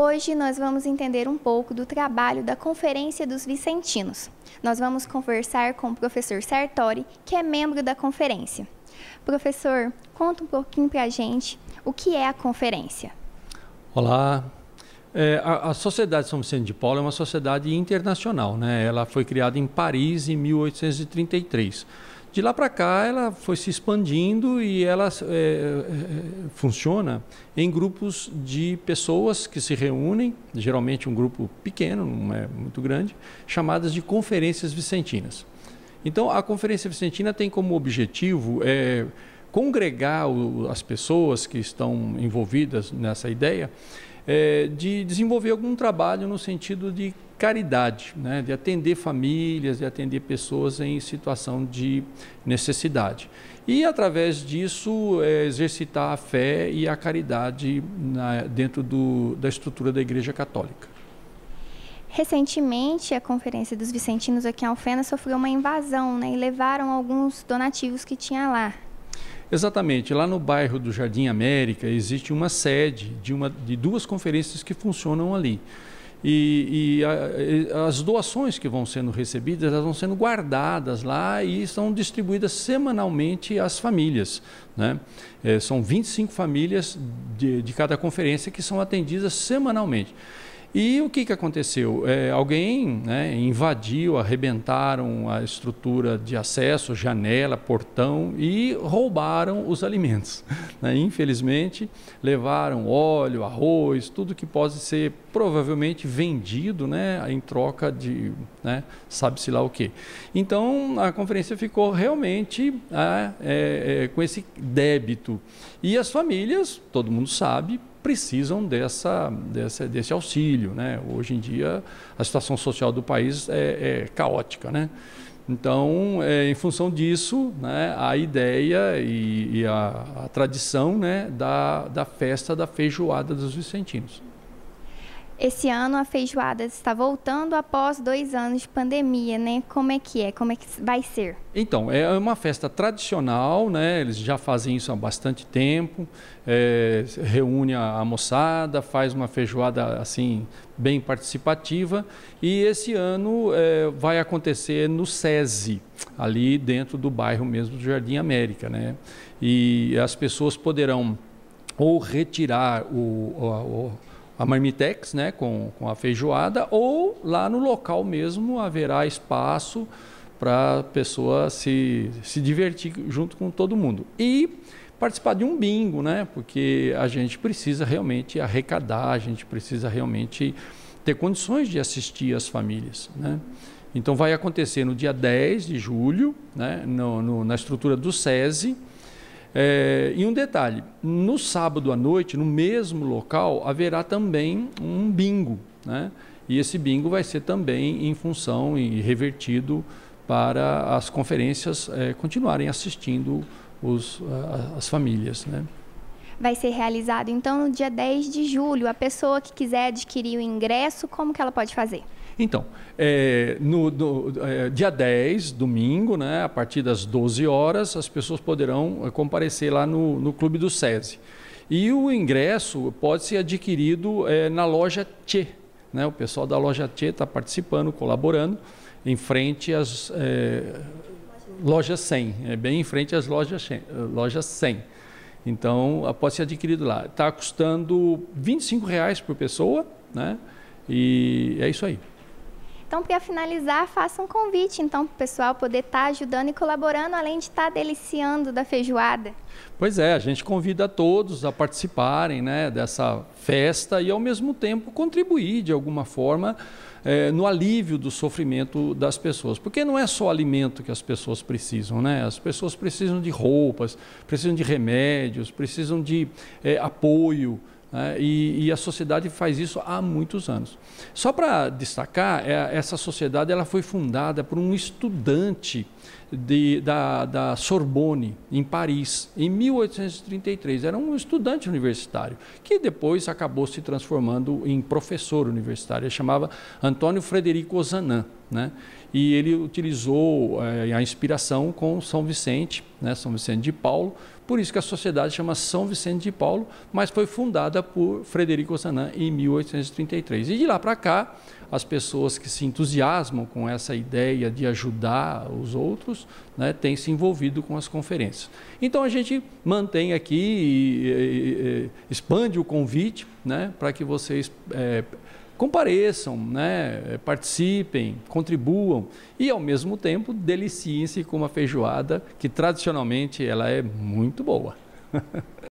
Hoje nós vamos entender um pouco do trabalho da Conferência dos Vicentinos. Nós vamos conversar com o professor Sartori, que é membro da conferência. Professor, conta um pouquinho para a gente o que é a conferência. Olá. É, a, a, Sociedade São Vicente de Paulo é uma sociedade internacional. Né? Ela foi criada em Paris em 1833. De lá para cá, ela foi se expandindo e ela é, funciona em grupos de pessoas que se reúnem, geralmente um grupo pequeno, não é muito grande, chamadas de conferências vicentinas. Então, a Conferência Vicentina tem como objetivo é, congregar o, as pessoas que estão envolvidas nessa ideia é, de desenvolver algum trabalho no sentido de caridade, né, de atender famílias, de atender pessoas em situação de necessidade. E através disso é, exercitar a fé e a caridade na, dentro do, da estrutura da Igreja Católica. Recentemente, a Conferência dos Vicentinos aqui em Alfena sofreu uma invasão né, e levaram alguns donativos que tinha lá. Exatamente, lá no bairro do Jardim América existe uma sede de, uma, de duas conferências que funcionam ali e, e a, as doações que vão sendo recebidas elas vão sendo guardadas lá e são distribuídas semanalmente às famílias. Né? É, são 25 famílias de, de cada conferência que são atendidas semanalmente. E o que, que aconteceu? É, alguém né, invadiu, arrebentaram a estrutura de acesso, janela, portão e roubaram os alimentos. Né? Infelizmente, levaram óleo, arroz, tudo que pode ser provavelmente vendido né, em troca de né, sabe-se lá o que. Então, a conferência ficou realmente ah, é, é, com esse débito. E as famílias, todo mundo sabe, precisam dessa, dessa, desse auxílio. Né? Hoje em dia, a situação social do país é, é caótica. Né? Então, é, em função disso, né, a ideia e, e a, a, tradição né, da, da festa da feijoada dos vicentinos. Esse ano a feijoada está voltando após dois anos de pandemia, né? Como é que é? Como é que vai ser? Então, é uma festa tradicional, né? Eles já fazem isso há bastante tempo. É, reúne a, a moçada, faz uma feijoada assim bem participativa. E esse ano é, vai acontecer no SESI, ali dentro do bairro mesmo do Jardim América, né? E as pessoas poderão ou retirar o, o, o a marmitex, né, com, com a feijoada, ou lá no local mesmo haverá espaço para a pessoa se, se divertir junto com todo mundo. E participar de um bingo, né? Porque a gente precisa realmente arrecadar, a gente precisa realmente ter condições de assistir as famílias, né? Então vai acontecer no dia 10 de julho, né? No, no, na estrutura do SESI, é, e um detalhe: no sábado à noite, no mesmo local, haverá também um bingo. Né? E esse bingo vai ser também em função e revertido para as conferências é, continuarem assistindo os, as famílias. Né? vai ser realizado então no dia 10 de julho. A pessoa que quiser adquirir o ingresso, como que ela pode fazer? Então, é, no, no é, dia 10, domingo, né, a partir das 12 horas, as pessoas poderão é, comparecer lá no, no Clube do SESI. E o ingresso pode ser adquirido é, na loja T. Né? O pessoal da loja T está participando, colaborando, em frente às é, lojas 100, é, bem em frente às lojas, lojas 100. Então, pode ser adquirido lá. Está custando R$ 25 por pessoa, né? E é isso aí. Então, para finalizar, faça um convite então para o pessoal poder estar tá ajudando e colaborando, além de estar tá deliciando da feijoada. Pois é, a gente convida todos a participarem né, dessa festa e, ao mesmo tempo, contribuir de alguma forma é, no alívio do sofrimento das pessoas. Porque não é só alimento que as pessoas precisam, né? As pessoas precisam de roupas, precisam de remédios, precisam de é, apoio. Né? e, e, a sociedade faz isso há muitos anos. Só para destacar, é, essa sociedade ela foi fundada por um estudante de, da, da, Sorbonne, em Paris, em 1833. Era um estudante universitário, que depois acabou se transformando em professor universitário. Ele chamava Antônio Frederico Ozanam. Né? E ele utilizou é, a inspiração com São Vicente, né? São Vicente de Paulo, por isso que a sociedade chama São Vicente de Paulo, mas foi fundada por Frederico Sanan em 1833. E de lá para cá, as pessoas que se entusiasmam com essa ideia de ajudar os outros né, têm se envolvido com as conferências. Então a gente mantém aqui e, e, e expande o convite né, para que vocês. É, compareçam, né, é, participem, contribuam e ao mesmo tempo deliciem-se com uma feijoada que tradicionalmente ela é muito boa.